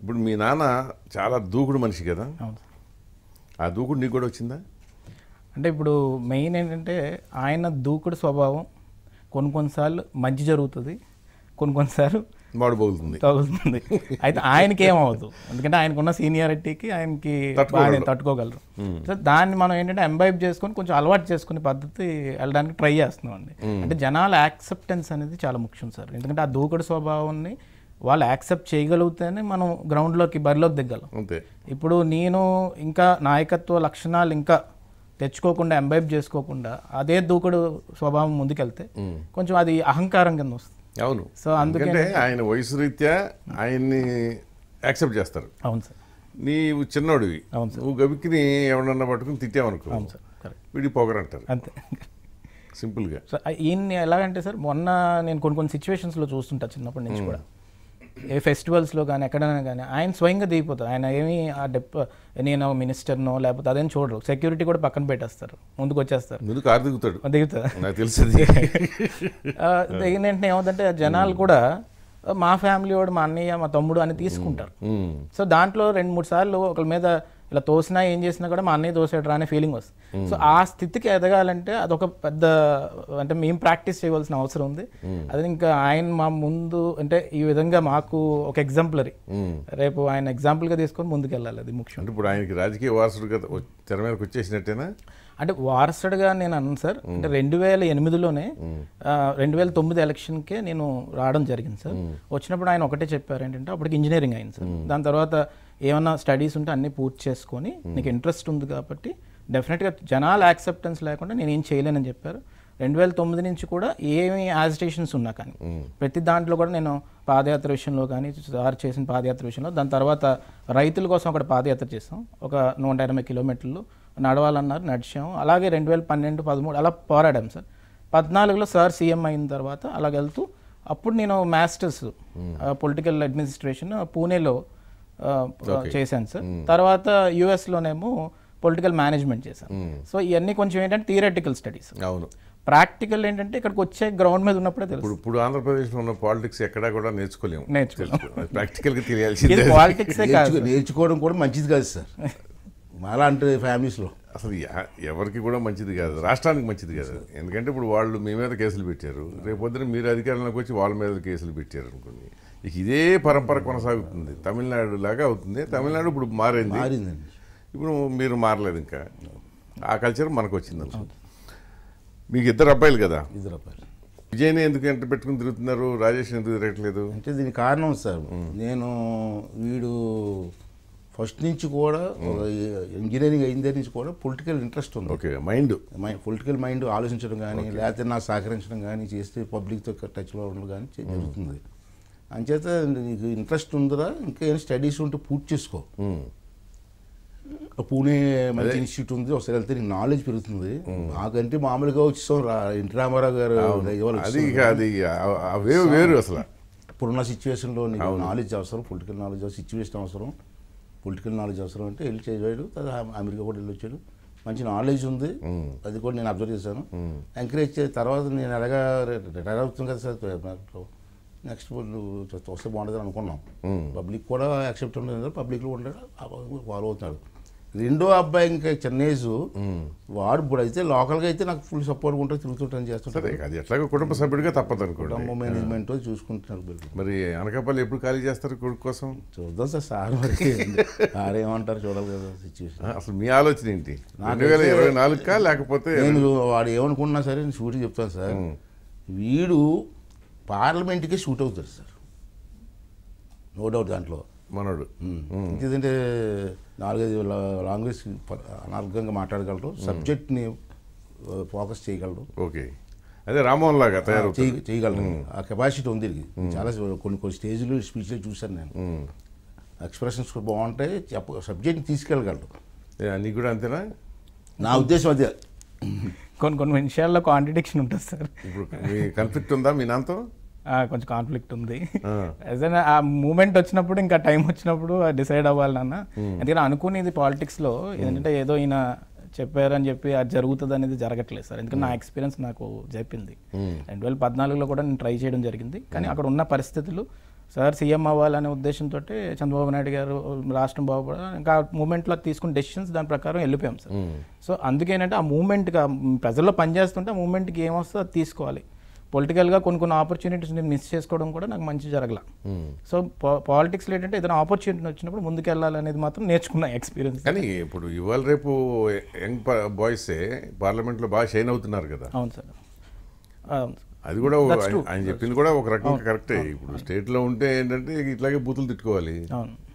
ఇప్పుడు మీ నాన్న చాలా దూకుడు మనిషి కదా ఆ దూకుడు నీకు కూడా వచ్చిందా అంటే ఇప్పుడు మెయిన్ ఏంటంటే ఆయన దూకుడు స్వభావం కొన్ని కొన్నిసార్లు మంచి జరుగుతుంది కొన్ని కొన్నిసార్లు వాడు పగులుతుంది తగులుతుంది అయితే ఆయనకి ఏమవుతుంది ఎందుకంటే ఆయనకున్న సీనియారిటీకి ఆయనకి తట్టుకోగలరు సో దాన్ని మనం ఏంటంటే ఎంబైబ్ చేసుకొని కొంచెం అలవాటు చేసుకునే పద్ధతి వెళ్ళడానికి ట్రై చేస్తున్నాం అండి అంటే జనాల యాక్సెప్టెన్స్ అనేది చాలా ముఖ్యం సార్ ఎందుకంటే ఆ దూకుడు స్వభావాన్ని వాళ్ళు యాక్సెప్ట్ చేయగలిగితేనే మనం గ్రౌండ్లోకి బరిలోకి దిగలం అంతే ఇప్పుడు నేను ఇంకా నాయకత్వ లక్షణాలు ఇంకా తెచ్చుకోకుండా ఎంబైబ్ చేసుకోకుండా అదే దూకుడు స్వభావం ముందుకెళ్తే కొంచెం అది అహంకారం కింద వస్తుంది అవును సో అందుకంటే ఆయన వయసు రీత్యా ఆయన్ని యాక్సెప్ట్ చేస్తారు అవును సార్ నీవు చిన్నోడివి అవును సార్ నువ్వు గబిక్కిని ఎవడన్నా పట్టుకుని తిట్టామనుకో అవును సార్ వీడి పొగరంటారు అంతే సింపుల్గా ఈయన్ని ఎలాగంటే సార్ మొన్న నేను కొన్ని కొన్ని సిచ్యువేషన్స్లో చూస్తుంటా చిన్నప్పటి నుంచి కూడా ఏ ఫెస్టివల్స్లో కానీ ఎక్కడైనా కానీ ఆయన స్వయంగా దిగిపోతారు ఆయన ఏమి ఆ డెప్ నేను మినిస్టర్నో లేకపోతే అదేం చూడరు సెక్యూరిటీ కూడా పక్కన పెట్టేస్తారు ముందుకు వచ్చేస్తారు ముందు ఆరు దిగుతాడు దిగుతాడు తెలిసింది దిగిన వెంటనే జనాలు కూడా మా ఫ్యామిలీ వాడు మా అన్నయ్య మా తమ్ముడు అని తీసుకుంటారు సో దాంట్లో రెండు మూడు సార్లు ఒకరి మీద ఇలా తోసినా ఏం చేసినా కూడా మా అన్నయ్య తోసేటరా అనే ఫీలింగ్ వస్తుంది సో ఆ స్థితికి ఎదగాలంటే అదొక పెద్ద అంటే మేము ప్రాక్టీస్ చేయవలసిన అవసరం ఉంది hmm. అది ఇంకా ఆయన మా ముందు అంటే ఈ విధంగా మాకు ఒక ఎగ్జాంపులరీ hmm. రేపు ఆయన ఎగ్జాంపుల్గా తీసుకొని ముందుకెళ్ళాలి అది ముఖ్యం ఇప్పుడు ఆయనకి రాజకీయ వారసుడుగా తెర మీదకి వచ్చేసినట్టేనా అంటే వారసుడుగా నేను అన్నాను సార్ hmm. అంటే రెండు వేల ఎనిమిదిలోనే రెండు వేల తొమ్మిది ఎలక్షన్కే నేను రావడం జరిగింది సార్ వచ్చినప్పుడు ఆయన ఒకటే చెప్పారు ఏంటంటే అప్పటికి ఇంజనీరింగ్ అయింది సార్ దాని తర్వాత ఏమన్నా స్టడీస్ ఉంటే అన్నీ పూర్తి చేసుకొని hmm. నీకు ఇంట్రెస్ట్ ఉంది కాబట్టి డెఫినెట్గా జనాల యాక్సెప్టెన్స్ లేకుండా నేను ఏం చేయలేనని చెప్పారు రెండు వేల తొమ్మిది నుంచి కూడా ఏమి యాజిటేషన్స్ ఉన్నా కానీ hmm. ప్రతి దాంట్లో కూడా నేను పాదయాత్ర విషయంలో కానీ సార్ చేసిన పాదయాత్ర విషయంలో దాని తర్వాత రైతుల కోసం ఒకటి పాదయాత్ర చేసాం ఒక నూట ఎనభై కిలోమీటర్లు నడవాలన్నారు నడిచాము అలాగే రెండు వేల పన్నెండు పదమూడు అలా పోరాడాం సార్ పద్నాలుగులో సార్ సీఎం అయిన తర్వాత అలా వెళ్తూ అప్పుడు నేను మాస్టర్స్ పొలిటికల్ అడ్మినిస్ట్రేషన్ పూణేలో చేశాను సార్ hmm. తర్వాత యుఎస్లోనేమో పొలిటికల్ మేనేజ్మెంట్ చేశాను hmm. సో ఇవన్నీ కొంచెం ఏంటంటే థియరటికల్ స్టడీస్ అవును ప్రాక్టికల్ ఏంటంటే ఇక్కడికి వచ్చే గ్రౌండ్ మీద ఉన్నప్పుడే తెలుసు ఇప్పుడు ఆంధ్రప్రదేశ్లో ఉన్న పాలిటిక్స్ ఎక్కడా కూడా నేర్చుకోలేము నేర్చుకోలేము ప్రాక్టికల్ తెలియాల్సింది పాలిటిక్సే నేర్చుకోవడం కూడా మంచిది కాదు సార్ మాలాంటి లో అసలు ఎవరికి కూడా మంచిది కాదు రాష్ట్రానికి మంచిది కాదు ఎందుకంటే ఇప్పుడు వాళ్ళు మీ మీద కేసులు పెట్టారు రేపొద్దున మీరు అధికారంలోకి వచ్చి వాళ్ళ మీద కేసులు పెట్టారు అనుకోండి ఇదే పరంపర కొనసాగుతుంది తమిళనాడు లాగా అవుతుంది తమిళనాడు ఇప్పుడు మారింది మారిందండి ఇప్పుడు మీరు మారలేదు ఇంకా ఆ కల్చర్ మనకు వచ్చింది మీకు ఇద్దరు అబ్బాయిలు కదా ఇద్దరు అబ్బాయిలు విజయ్ని ఎందుకు ఎంత పెట్టుకుని తిరుగుతున్నారు రాజేష్ ఎందుకు తిరగట్లేదు అంటే దీనికి కారణం సార్ నేను వీడు ఫస్ట్ నుంచి కూడా ఇంజనీరింగ్ అయిన దగ్గర నుంచి కూడా పొలిటికల్ ఇంట్రెస్ట్ ఉంది ఓకే మైండ్ పొలిటికల్ మైండ్ ఆలోచించడం కానీ లేకపోతే నాకు సహకరించడం కానీ చేస్తే పబ్లిక్తో టచ్లో ఉండడం కానీ జరుగుతుంది అంచేత నీకు ఇంట్రెస్ట్ ఉందిరా ఇంకా ఏమైనా స్టడీస్ ఉంటే పూర్తి చేసుకో పూణే మంచి ఇన్స్టిట్యూట్ ఉంది ఒకసారి వెళ్తే నీకు నాలెడ్జ్ పెరుగుతుంది మాకంటే మామూలుగా వచ్చేసాం రా ఎన్టీ రామారావు గారు అది అది అవే వేరు అసలు ఇప్పుడున్న సిచ్యువేషన్లో నీకు నాలెడ్జ్ అవసరం పొలిటికల్ నాలెడ్జ్ అవసరం సిచ్యువేషన్ అవసరం పొలిటికల్ నాలెడ్జ్ అవసరం అంటే వెళ్ళి తర్వాత అమెరికా కూడా వెళ్ళి వచ్చాడు మంచి నాలెడ్జ్ ఉంది అది కూడా నేను అబ్జర్వ్ చేశాను ఎంకరేజ్ చేసిన తర్వాత నేను ఎలాగా రిటైర్ అవుతుంది కదా సార్ నెక్స్ట్ వస్తే బాగుంటుంది అని అనుకున్నాం పబ్లిక్ కూడా యాక్సెప్ట్ ఉండదు పబ్లిక్లో ఉండడం ఫాలో అవుతున్నాడు రెండో అబ్బాయి ఇంకా చెన్నైజు వాడు ఇప్పుడు అయితే లోకల్గా అయితే నాకు ఫుల్ సపోర్ట్ ఉంటుంది తిరుగుతుంటాను చేస్తుంటారు అది కుటుంబ సభ్యుడిగా తప్పదు అనుకోండి కుటుంబ మేనేజ్మెంట్ చూసుకుంటున్నారు మరి అనకాపల్లి ఎప్పుడు ఖాళీ చేస్తారు కొడుకు కోసం చూద్దాం సార్ సార్ మరి సార్ ఏమంటారు చూడాలి కదా సిచ్యువేషన్ అసలు మీ ఆలోచన ఏంటి రెండు వేల ఇరవై నాలుగు లేకపోతే నేను వాడు ఏమనుకున్నా సరే నేను షూటింగ్ చెప్తాను సార్ వీడు పార్లమెంట్కే షూట్ అవుతారు సార్ నో డౌట్ దాంట్లో మనోడు ఇంకేదంటే నాలుగైదు లాంగ్వేజ్ అనార్గంగా మాట్లాడగలరు సబ్జెక్ట్ని ఫోకస్ చేయగలరు ఓకే అదే రామోహన్ లాగా తయారు చేయగలరు ఆ కెపాసిటీ ఉంది చాలా కొన్ని కొన్ని స్టేజ్లు స్పీచ్లు చూశాను నేను ఎక్స్ప్రెషన్స్ బాగుంటాయి చెప్ప సబ్జెక్ట్ని తీసుకెళ్ళగలరు నీకు కూడా అంతేనా నా ఉద్దేశం అదే కొన్ని కొన్ని విషయాల్లో కాంట్రడిక్షన్ ఉంటుంది సార్ ఇప్పుడు మీ కన్ఫ్లిక్ట్ ఉందా మీ నాతో కొంచెం కాన్ఫ్లిక్ట్ ఉంది ఆ మూమెంట్ వచ్చినప్పుడు ఇంకా టైం వచ్చినప్పుడు డిసైడ్ అవ్వాలి నాన్న ఎందుకంటే అనుకునేది పాలిటిక్స్లో ఏంటంటే ఏదో ఈయన చెప్పారని చెప్పి అది జరుగుతుంది అనేది జరగట్లేదు సార్ ఎందుకంటే నా ఎక్స్పీరియన్స్ నాకు చెప్పింది రెండు వేల పద్నాలుగులో కూడా నేను ట్రై చేయడం జరిగింది కానీ అక్కడ ఉన్న పరిస్థితులు సార్ సీఎం అవ్వాలనే ఉద్దేశంతో చంద్రబాబు నాయుడు గారు రాష్ట్రం బాగుపడ ఇంకా మూమెంట్లో తీసుకున్న డెసిషన్స్ దాని ప్రకారం వెళ్ళిపోయాం సార్ సో అందుకేనంటే ఆ మూమెంట్గా ప్రజల్లో పనిచేస్తుంటే ఆ మూమెంట్కి ఏమొస్తుందో అది తీసుకోవాలి పొలిటికల్గా కొన్ని కొన్ని ఆపర్చునిటీస్ నేను మిస్ చేసుకోవడం కూడా నాకు మంచి జరగల hmm. సో పాలిటిక్స్లో ఏంటంటే ఏదైనా ఆపర్చునిటీ వచ్చినప్పుడు ముందుకెళ్ళాలనేది మాత్రం నేర్చుకున్న ఎక్స్పీరియన్స్ కానీ ఇప్పుడు ఇవాళ రేపు యంగ్ బాయ్సే పార్లమెంట్లో బాగా షైన్ అవుతున్నారు కదా అవును సార్ అది కూడా ఆయన చెప్పింది కూడా ఒక రకంగా కరెక్టే ఇప్పుడు స్టేట్లో ఉంటే ఏంటంటే ఇట్లాగే బూతులు తిట్టుకోవాలి అవును